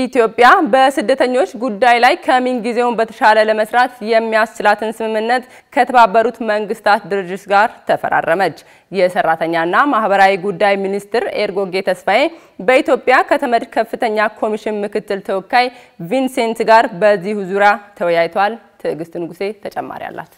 ኢትዮጵያ በስደተኞች ጉዳይ ላይ ጊዜውን በተሻለ ለመስራት የሚያስችላትን ስምምነት ከተባበሩት መንግስታት ድርጅት ጋር ተፈራረመች። የሰራተኛና ማህበራዊ ጉዳይ ሚኒስትር ኤርጎጌ ተስፋዬ በኢትዮጵያ ከተመድ ከፍተኛ ኮሚሽን ምክትል ተወካይ ቪንሴንት ጋር በዚሁ ዙሪያ ተወያይቷል። ትዕግስት ንጉሴ ተጨማሪ አላት።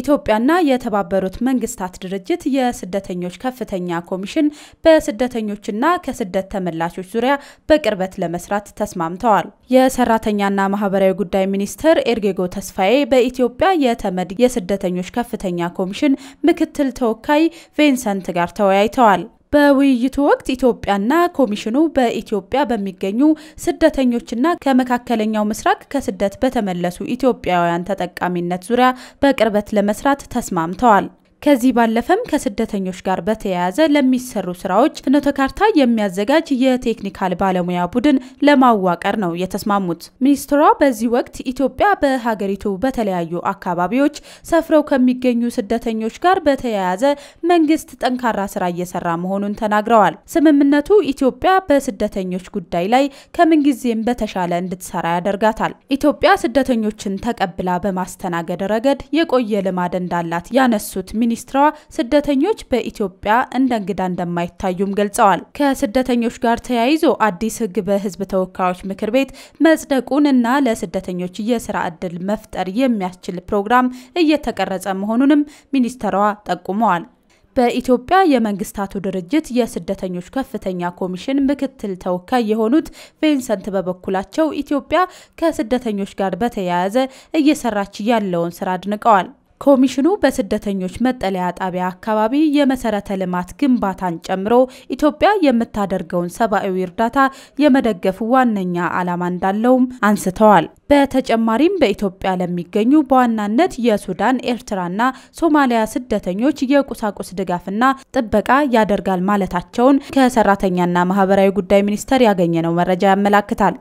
ኢትዮጵያና የተባበሩት መንግስታት ድርጅት የስደተኞች ከፍተኛ ኮሚሽን በስደተኞችና ከስደት ተመላሾች ዙሪያ በቅርበት ለመስራት ተስማምተዋል። የሰራተኛና ማህበራዊ ጉዳይ ሚኒስትር ኤርጌጎ ተስፋዬ በኢትዮጵያ የተመድ የስደተኞች ከፍተኛ ኮሚሽን ምክትል ተወካይ ቬንሰንት ጋር ተወያይተዋል። በውይይቱ ወቅት ኢትዮጵያና ኮሚሽኑ በኢትዮጵያ በሚገኙ ስደተኞችና ከመካከለኛው ምስራቅ ከስደት በተመለሱ ኢትዮጵያውያን ተጠቃሚነት ዙሪያ በቅርበት ለመስራት ተስማምተዋል። ከዚህ ባለፈም ከስደተኞች ጋር በተያያዘ ለሚሰሩ ስራዎች ፍኖተ ካርታ የሚያዘጋጅ የቴክኒካል ባለሙያ ቡድን ለማዋቀር ነው የተስማሙት። ሚኒስትሯ በዚህ ወቅት ኢትዮጵያ በሀገሪቱ በተለያዩ አካባቢዎች ሰፍረው ከሚገኙ ስደተኞች ጋር በተያያዘ መንግስት ጠንካራ ስራ እየሰራ መሆኑን ተናግረዋል። ስምምነቱ ኢትዮጵያ በስደተኞች ጉዳይ ላይ ከምንጊዜም በተሻለ እንድትሰራ ያደርጋታል። ኢትዮጵያ ስደተኞችን ተቀብላ በማስተናገድ ረገድ የቆየ ልማድ እንዳላት ያነሱት ሚኒ ሚኒስትሯ ስደተኞች በኢትዮጵያ እንደ እንግዳ እንደማይታዩም ገልጸዋል። ከስደተኞች ጋር ተያይዞ አዲስ ህግ በህዝብ ተወካዮች ምክር ቤት መጽደቁን እና ለስደተኞች የስራ እድል መፍጠር የሚያስችል ፕሮግራም እየተቀረጸ መሆኑንም ሚኒስትሯ ጠቁመዋል። በኢትዮጵያ የመንግስታቱ ድርጅት የስደተኞች ከፍተኛ ኮሚሽን ምክትል ተወካይ የሆኑት ቬንሰንት በበኩላቸው ኢትዮጵያ ከስደተኞች ጋር በተያያዘ እየሰራች ያለውን ስራ አድንቀዋል። ኮሚሽኑ በስደተኞች መጠለያ ጣቢያ አካባቢ የመሰረተ ልማት ግንባታን ጨምሮ ኢትዮጵያ የምታደርገውን ሰብአዊ እርዳታ የመደገፍ ዋነኛ ዓላማ እንዳለውም አንስተዋል። በተጨማሪም በኢትዮጵያ ለሚገኙ በዋናነት የሱዳን፣ ኤርትራና ሶማሊያ ስደተኞች የቁሳቁስ ድጋፍና ጥበቃ ያደርጋል ማለታቸውን ከሰራተኛና ማህበራዊ ጉዳይ ሚኒስቴር ያገኘነው መረጃ ያመላክታል።